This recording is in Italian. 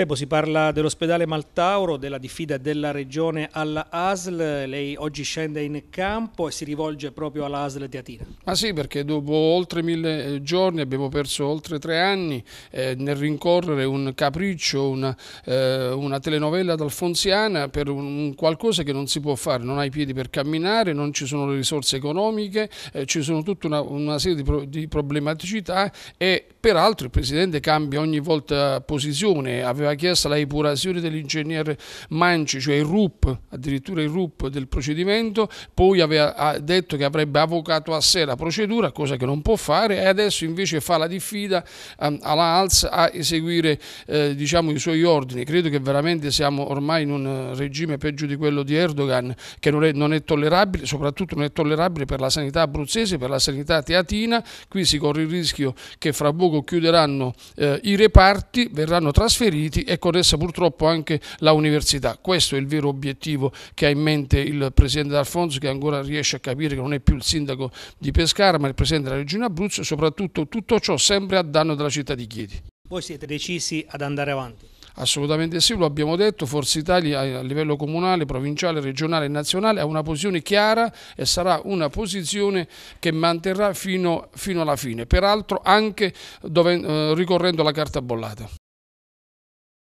Febo, si parla dell'ospedale Maltauro, della diffida della regione alla ASL, lei oggi scende in campo e si rivolge proprio alla ASL Teatina. Ma sì, perché dopo oltre mille eh, giorni abbiamo perso oltre tre anni eh, nel rincorrere un capriccio, una, eh, una telenovela d'Alfonsiana per un, qualcosa che non si può fare, non hai piedi per camminare, non ci sono le risorse economiche, eh, ci sono tutta una, una serie di, pro, di problematicità e peraltro il Presidente cambia ogni volta posizione, aveva aveva chiesto la epurazione dell'ingegnere Manci, cioè il RUP, addirittura il RUP del procedimento, poi aveva detto che avrebbe avvocato a sé la procedura, cosa che non può fare, e adesso invece fa la diffida ehm, alla ALS a eseguire eh, diciamo, i suoi ordini. Credo che veramente siamo ormai in un regime peggio di quello di Erdogan, che non è, non è tollerabile, soprattutto non è tollerabile per la sanità abruzzese, per la sanità teatina, qui si corre il rischio che fra poco chiuderanno eh, i reparti, verranno trasferiti Uniti e con essa purtroppo anche la università. Questo è il vero obiettivo che ha in mente il Presidente D'Alfonso che ancora riesce a capire che non è più il sindaco di Pescara ma il Presidente della Regione Abruzzo e soprattutto tutto ciò sempre a danno della città di Chieti. Voi siete decisi ad andare avanti? Assolutamente sì, lo abbiamo detto, Forza Italia a livello comunale, provinciale, regionale e nazionale ha una posizione chiara e sarà una posizione che manterrà fino, fino alla fine, peraltro anche dove, eh, ricorrendo alla carta bollata.